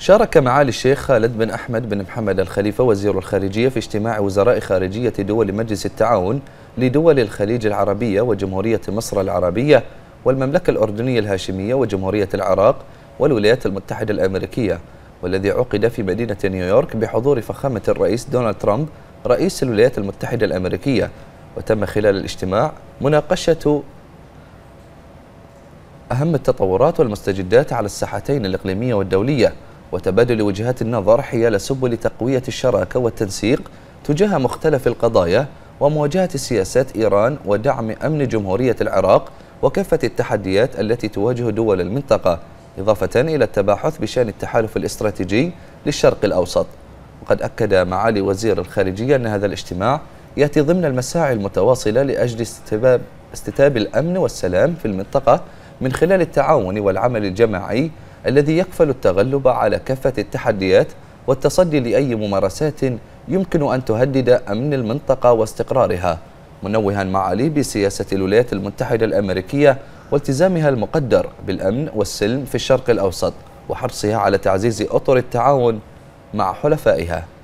شارك معالي الشيخ خالد بن أحمد بن محمد الخليفة وزير الخارجية في اجتماع وزراء خارجية دول مجلس التعاون لدول الخليج العربية وجمهورية مصر العربية والمملكة الأردنية الهاشمية وجمهورية العراق والولايات المتحدة الأمريكية والذي عقد في مدينة نيويورك بحضور فخامة الرئيس دونالد ترامب رئيس الولايات المتحدة الأمريكية وتم خلال الاجتماع مناقشة أهم التطورات والمستجدات على الساحتين الإقليمية والدولية وتبادل وجهات النظر حيال سبل تقوية الشراكة والتنسيق تجاه مختلف القضايا ومواجهة سياسات إيران ودعم أمن جمهورية العراق وكافة التحديات التي تواجه دول المنطقة إضافة إلى التباحث بشأن التحالف الاستراتيجي للشرق الأوسط وقد أكد معالي وزير الخارجية أن هذا الاجتماع يأتي ضمن المساعي المتواصلة لأجل استتباب استتاب الأمن والسلام في المنطقة من خلال التعاون والعمل الجماعي الذي يكفل التغلب على كافة التحديات والتصدي لأي ممارسات يمكن أن تهدد أمن المنطقة واستقرارها منوها معالي بسياسة الولايات المتحدة الأمريكية والتزامها المقدر بالأمن والسلم في الشرق الأوسط وحرصها على تعزيز أطر التعاون مع حلفائها